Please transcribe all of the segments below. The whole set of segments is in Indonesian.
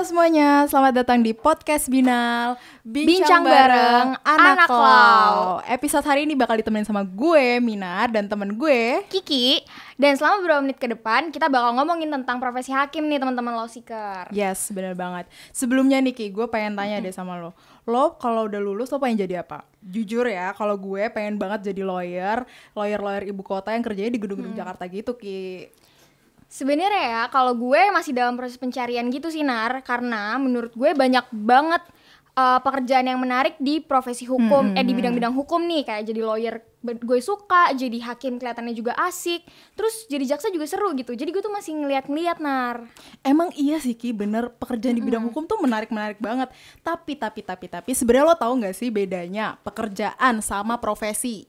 Halo semuanya, selamat datang di podcast Binal Bincang, Bincang bareng, bareng Anak law Episode hari ini bakal ditemenin sama gue, Minar, dan temen gue Kiki Dan selama beberapa menit ke depan, kita bakal ngomongin tentang profesi hakim nih teman-teman law seeker Yes, bener banget Sebelumnya nih kiki gue pengen tanya deh sama lo Lo kalau udah lulus, lo pengen jadi apa? Jujur ya, kalau gue pengen banget jadi lawyer Lawyer-lawyer ibu kota yang kerjanya di gedung-gedung hmm. Jakarta gitu Ki Sebenarnya ya kalau gue masih dalam proses pencarian gitu sih Nar karena menurut gue banyak banget uh, pekerjaan yang menarik di profesi hukum hmm. hmm eh di hmm, bidang-bidang hmm. hukum nih kayak jadi lawyer gue suka, jadi hakim kelihatannya juga asik, terus jadi jaksa juga seru gitu. Jadi gue tuh masih ngeliat-ngeliat nar. Emang iya sih Ki, bener pekerjaan di bidang hmm. hukum tuh menarik-menarik banget. Tapi tapi tapi tapi sebenarnya lo tau gak sih bedanya pekerjaan sama profesi?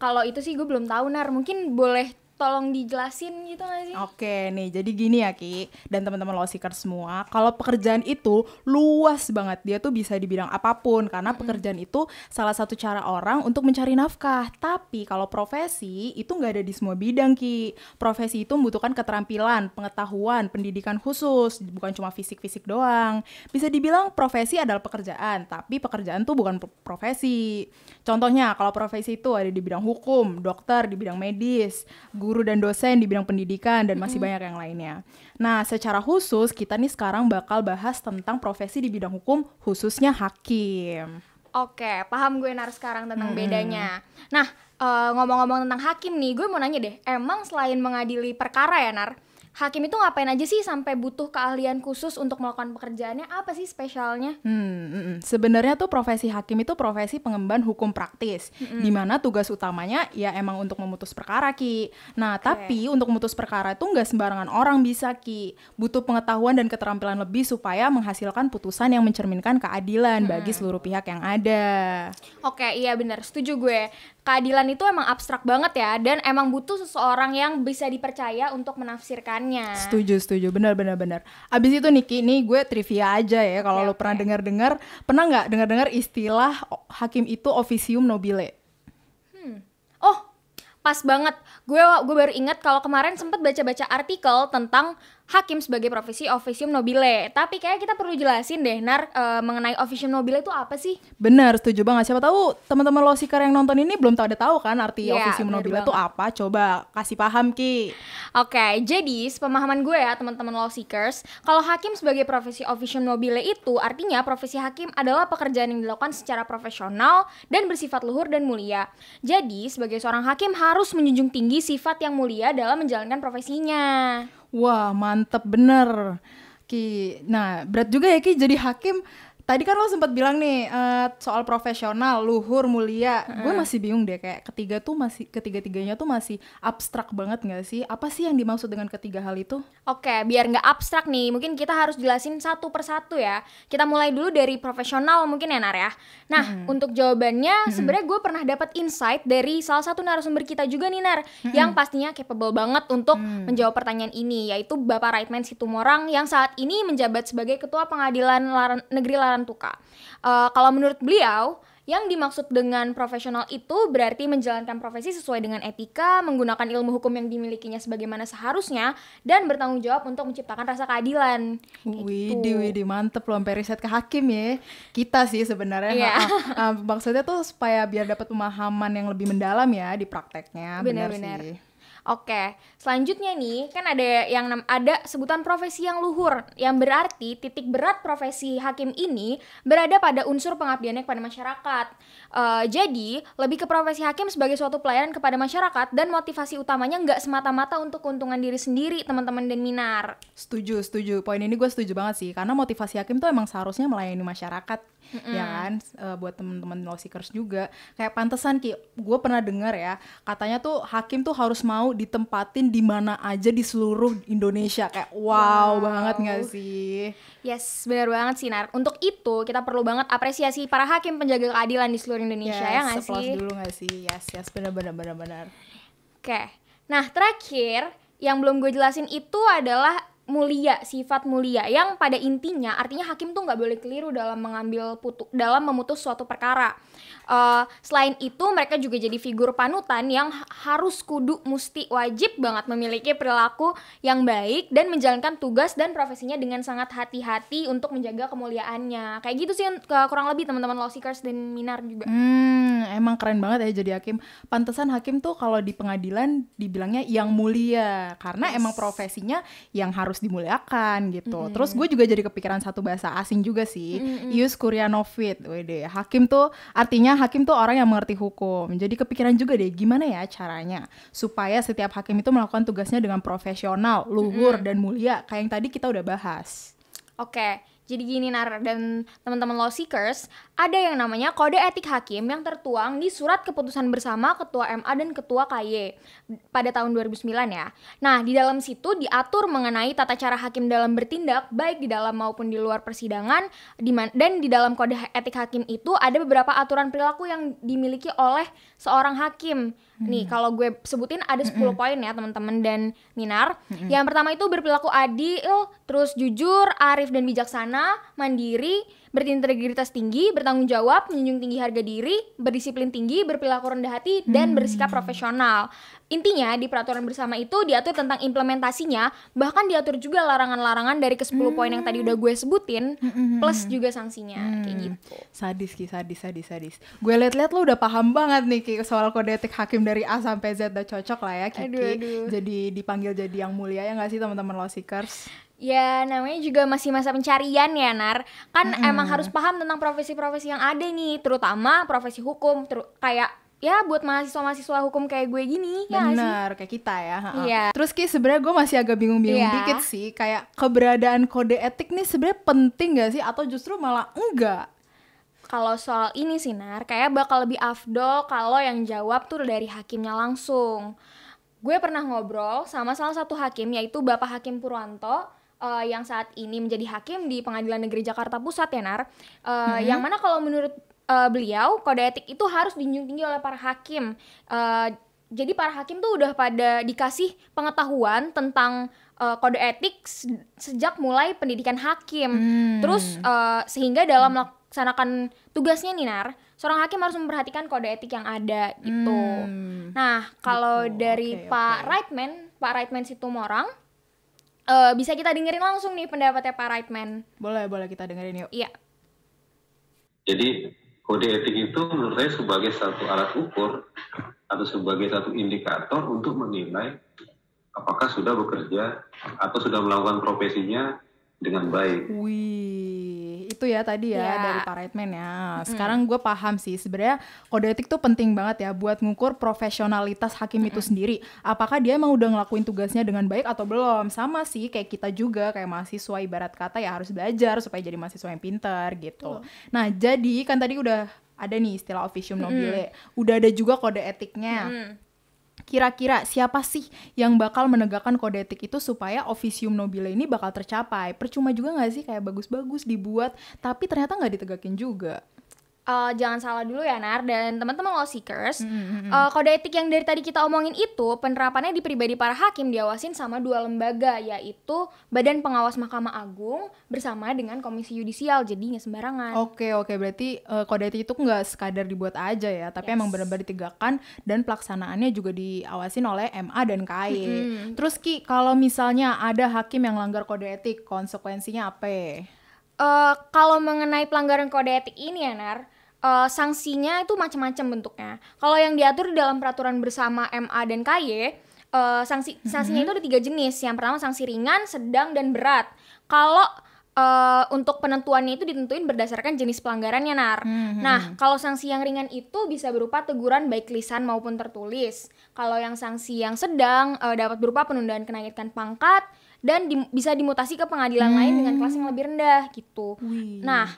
Kalau itu sih gue belum tahu nar. Mungkin boleh tolong dijelasin gitu gak sih? Oke nih, jadi gini ya Ki dan teman-teman lo seeker semua, kalau pekerjaan itu luas banget. Dia tuh bisa di bidang apapun karena pekerjaan -hmm. itu salah satu cara orang untuk mencari nafkah. Tapi kalau profesi itu nggak ada di semua bidang Ki. Profesi itu membutuhkan keterampilan, pengetahuan, pendidikan khusus, bukan cuma fisik-fisik doang. Bisa dibilang profesi adalah pekerjaan, tapi pekerjaan tuh bukan profesi. Contohnya kalau profesi itu ada di bidang hukum, dokter, di bidang medis, guru guru dan dosen di bidang pendidikan dan masih banyak yang lainnya. Nah, secara khusus kita nih sekarang bakal bahas tentang profesi di bidang hukum khususnya hakim. Oke, paham gue nar sekarang tentang hmm. bedanya. Nah, eh, ngomong-ngomong uh, ngomong tentang hakim nih, gue mau nanya deh, emang selain mengadili perkara ya nar, hakim itu ngapain aja sih sampai butuh keahlian khusus untuk melakukan pekerjaannya? Apa sih spesialnya? Hmm, mm, mm. sebenarnya tuh profesi hakim itu profesi pengemban hukum praktis, mm-hmm. dimana tugas utamanya ya emang untuk memutus perkara ki. Nah, okay. tapi untuk memutus perkara itu nggak sembarangan orang bisa ki. Butuh pengetahuan dan keterampilan lebih supaya menghasilkan putusan yang mencerminkan keadilan hmm. bagi seluruh pihak yang ada. Oke, okay, iya benar, setuju gue keadilan itu emang abstrak banget ya dan emang butuh seseorang yang bisa dipercaya untuk menafsirkannya. Setuju, setuju. Benar benar benar. Abis itu Niki, ini gue trivia aja ya kalau okay, lo okay. pernah dengar-dengar, pernah nggak dengar-dengar istilah hakim itu officium nobile? Hmm. Oh, pas banget. Gue gue baru ingat kalau kemarin sempat baca-baca artikel tentang hakim sebagai profesi officium nobile. Tapi kayak kita perlu jelasin deh Nar e, mengenai officium nobile itu apa sih? Bener, setuju banget. Siapa tahu teman-teman sikar yang nonton ini belum tahu ada tahu kan arti yeah, officium nobile itu apa? Coba kasih paham Ki. Oke, okay, jadi pemahaman gue ya teman-teman law lawseekers, kalau hakim sebagai profesi officium nobile itu artinya profesi hakim adalah pekerjaan yang dilakukan secara profesional dan bersifat luhur dan mulia. Jadi, sebagai seorang hakim harus menjunjung tinggi sifat yang mulia dalam menjalankan profesinya. Wah mantep bener Ki. Nah berat juga ya Ki jadi hakim tadi kan lo sempat bilang nih uh, soal profesional, luhur, mulia. Hmm. Gue masih bingung deh kayak ketiga tuh masih ketiga-tiganya tuh masih abstrak banget gak sih? Apa sih yang dimaksud dengan ketiga hal itu? Oke, okay, biar nggak abstrak nih, mungkin kita harus jelasin satu persatu ya. Kita mulai dulu dari profesional mungkin ya Nar ya. Nah, hmm. untuk jawabannya hmm. sebenarnya gue pernah dapat insight dari salah satu narasumber kita juga nih Nar hmm. yang pastinya capable banget untuk hmm. menjawab pertanyaan ini yaitu Bapak Rightman Situmorang yang saat ini menjabat sebagai Ketua Pengadilan Lara Negeri Lara tuh Kak. Uh, kalau menurut beliau, yang dimaksud dengan profesional itu berarti menjalankan profesi sesuai dengan etika, menggunakan ilmu hukum yang dimilikinya sebagaimana seharusnya, dan bertanggung jawab untuk menciptakan rasa keadilan. Wih, gitu. widih, mantep loh, sampai riset ke hakim ya. Kita sih sebenarnya. Yeah. Ha, ha, ah, maksudnya tuh supaya biar dapat pemahaman yang lebih mendalam ya di prakteknya. Benar-benar. Oke, selanjutnya nih kan ada yang ada sebutan profesi yang luhur yang berarti titik berat profesi hakim ini berada pada unsur pengabdiannya kepada masyarakat. Uh, jadi lebih ke profesi hakim sebagai suatu pelayanan kepada masyarakat dan motivasi utamanya nggak semata-mata untuk keuntungan diri sendiri teman-teman dan minar. Setuju, setuju. Poin ini gue setuju banget sih karena motivasi hakim tuh emang seharusnya melayani masyarakat mm-hmm. ya kan uh, buat temen-temen law seekers juga kayak pantesan ki gue pernah dengar ya katanya tuh hakim tuh harus mau ditempatin di mana aja di seluruh Indonesia kayak wow, wow. banget nggak sih yes benar banget sih Nar untuk itu kita perlu banget apresiasi para hakim penjaga keadilan di seluruh Indonesia ya yes, ya nggak sih dulu nggak sih yes yes benar benar benar benar oke okay. nah terakhir yang belum gue jelasin itu adalah mulia sifat mulia yang pada intinya artinya hakim tuh nggak boleh keliru dalam mengambil putu dalam memutus suatu perkara uh, selain itu mereka juga jadi figur panutan yang harus kudu musti wajib banget memiliki perilaku yang baik dan menjalankan tugas dan profesinya dengan sangat hati-hati untuk menjaga kemuliaannya kayak gitu sih kurang lebih teman-teman law seekers dan minar juga hmm emang keren banget ya jadi hakim. Pantesan hakim tuh kalau di pengadilan dibilangnya yang mulia karena yes. emang profesinya yang harus dimuliakan gitu. Mm. Terus gue juga jadi kepikiran satu bahasa asing juga sih, mm. Ius Kuryanovit. Wede, hakim tuh artinya hakim tuh orang yang mengerti hukum. Jadi kepikiran juga deh gimana ya caranya supaya setiap hakim itu melakukan tugasnya dengan profesional, luhur mm. dan mulia kayak yang tadi kita udah bahas. Oke, okay. Jadi gini Nar dan teman-teman law seekers, ada yang namanya kode etik hakim yang tertuang di surat keputusan bersama ketua MA dan ketua KY pada tahun 2009 ya. Nah, di dalam situ diatur mengenai tata cara hakim dalam bertindak baik di dalam maupun di luar persidangan dan di dalam kode etik hakim itu ada beberapa aturan perilaku yang dimiliki oleh seorang hakim Nih, hmm. kalau gue sebutin ada 10 poin ya teman-teman dan Minar. Yang pertama itu berperilaku adil, terus jujur, arif dan bijaksana, mandiri, berintegritas tinggi, bertanggung jawab, menjunjung tinggi harga diri, berdisiplin tinggi, berperilaku rendah hati, hmm. dan bersikap profesional. Intinya di peraturan bersama itu diatur tentang implementasinya, bahkan diatur juga larangan-larangan dari ke-10 hmm. poin yang tadi hmm. udah gue sebutin, hmm, hmm, plus juga sanksinya, hmm. kayak gitu. Sadis Ki, sadis, sadis, sadis. Gue liat-liat lo udah paham banget nih Ki, soal kode etik hakim dari A sampai Z udah cocok lah ya Kiki. Jadi dipanggil jadi yang mulia ya nggak sih teman-teman law seekers? Ya namanya juga masih masa pencarian ya Nar Kan mm -hmm. emang harus paham tentang profesi-profesi yang ada nih Terutama profesi hukum ter Kayak ya buat mahasiswa-mahasiswa hukum kayak gue gini ya Bener, ya kayak kita ya yeah. Iya. Terus Ki sebenarnya gue masih agak bingung-bingung yeah. dikit sih Kayak keberadaan kode etik nih sebenarnya penting gak sih? Atau justru malah enggak? Kalau soal ini sih Nar, kayak bakal lebih afdol kalau yang jawab tuh dari hakimnya langsung Gue pernah ngobrol sama salah satu hakim yaitu Bapak Hakim Purwanto uh, yang saat ini menjadi hakim di Pengadilan Negeri Jakarta Pusat ya Nar. Uh, hmm. Yang mana kalau menurut uh, beliau kode etik itu harus dijunjung tinggi oleh para hakim. Uh, jadi para hakim tuh udah pada dikasih pengetahuan tentang uh, kode etik sejak mulai pendidikan hakim. Hmm. Terus uh, sehingga dalam melaksanakan tugasnya nih Nar, seorang hakim harus memperhatikan kode etik yang ada gitu. Hmm. Nah, kalau gitu. dari okay, Pak okay. Rightman, Pak situ Situmorang uh, bisa kita dengerin langsung nih pendapatnya Pak Rightman. Boleh, boleh kita dengerin yuk. Iya. Jadi kode etik itu menurut saya sebagai satu alat ukur atau sebagai satu indikator untuk menilai apakah sudah bekerja atau sudah melakukan profesinya dengan baik. Wih itu ya tadi ya yeah. dari para Redman ya. Sekarang gue paham sih sebenarnya kode etik tuh penting banget ya buat ngukur profesionalitas hakim mm itu sendiri. Apakah dia emang udah ngelakuin tugasnya dengan baik atau belum? Sama sih kayak kita juga kayak mahasiswa ibarat kata ya harus belajar supaya jadi mahasiswa yang pinter gitu. Oh. Nah jadi kan tadi udah ada nih istilah officium nobile. Mm Udah ada juga kode etiknya. Mm kira-kira siapa sih yang bakal menegakkan kode etik itu supaya officium nobile ini bakal tercapai? Percuma juga nggak sih kayak bagus-bagus dibuat, tapi ternyata nggak ditegakin juga uh, jangan salah dulu ya Nar dan teman-teman law seekers mm -hmm. uh, kode etik yang dari tadi kita omongin itu penerapannya di pribadi para hakim diawasin sama dua lembaga yaitu Badan Pengawas Mahkamah Agung bersama dengan Komisi Yudisial jadi nggak sembarangan. Oke okay, oke okay. berarti uh, kode etik itu nggak sekadar dibuat aja ya tapi yes. emang benar-benar ditegakkan dan pelaksanaannya juga diawasin oleh MA dan KAI. Mm -hmm. Terus Ki kalau misalnya ada hakim yang langgar kode etik konsekuensinya apa? Uh, kalau mengenai pelanggaran kode etik ini ya Nar, uh, sanksinya itu macam-macam bentuknya. Kalau yang diatur dalam peraturan bersama MA dan KY, uh, eh, sanksi mm-hmm. sanksinya itu ada tiga jenis. Yang pertama sanksi ringan, sedang, dan berat. Kalau uh, untuk penentuannya itu ditentuin berdasarkan jenis pelanggarannya nar. hmm Nah, kalau sanksi yang ringan itu bisa berupa teguran baik lisan maupun tertulis. Kalau yang sanksi yang sedang uh, dapat berupa penundaan kenaikan pangkat dan di, bisa dimutasi ke pengadilan hmm lain dengan kelas yang mm. lebih rendah gitu. Wih. Nah,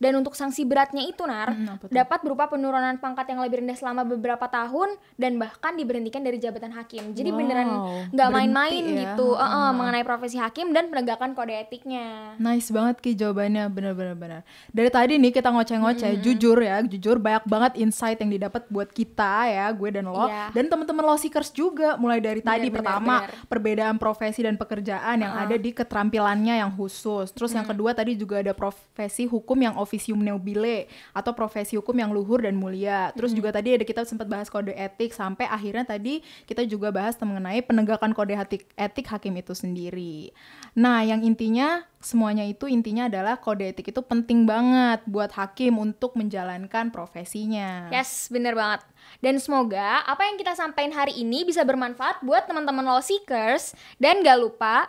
dan untuk sanksi beratnya itu nar hmm, dapat berupa penurunan pangkat yang lebih rendah selama beberapa tahun dan bahkan diberhentikan dari jabatan hakim. Jadi wow. beneran nggak main-main ya. gitu uh -uh, hmm. mengenai profesi hakim dan penegakan kode etiknya. Nice banget ki jawabannya bener-bener bener. Dari tadi nih kita ngoceh-ngoceh hmm. jujur ya, jujur banyak banget insight yang didapat buat kita ya, gue dan lo yeah. dan teman-teman lo seekers juga mulai dari iya, tadi bener, pertama bener. perbedaan profesi dan pekerjaan yang uh -huh. ada di keterampilannya yang khusus. Terus hmm. yang kedua tadi juga ada profesi hukum yang officium nobile atau profesi hukum yang luhur dan mulia. Terus juga tadi ada kita sempat bahas kode etik sampai akhirnya tadi kita juga bahas mengenai penegakan kode etik, etik hakim itu sendiri. Nah, yang intinya semuanya itu intinya adalah kode etik itu penting banget buat hakim untuk menjalankan profesinya. Yes, bener banget. Dan semoga apa yang kita sampaikan hari ini bisa bermanfaat buat teman-teman law seekers dan gak lupa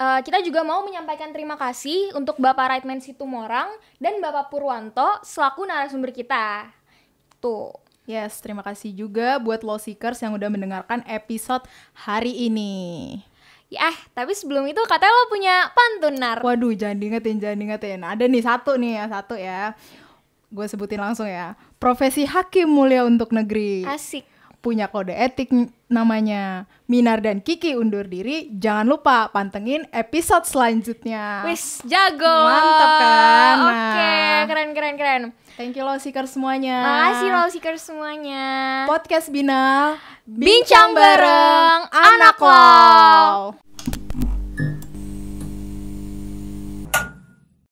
Uh, kita juga mau menyampaikan terima kasih untuk Bapak Rightman Situmorang dan Bapak Purwanto selaku narasumber kita. Tuh. Yes, terima kasih juga buat Law Seekers yang udah mendengarkan episode hari ini. Ya, eh, tapi sebelum itu katanya lo punya pantun, Nar. Waduh, jangan diingetin, jangan diingetin. Ada nih satu nih ya, satu ya. Gue sebutin langsung ya. Profesi hakim mulia untuk negeri. Asik punya kode etik namanya Minar dan Kiki undur diri. Jangan lupa pantengin episode selanjutnya. Wis, jago. Mantap kan? Oke, okay, nah. keren keren keren. Thank you lo seeker semuanya. Makasih lo seeker semuanya. Podcast Bina Bincang, Bincang bareng anak law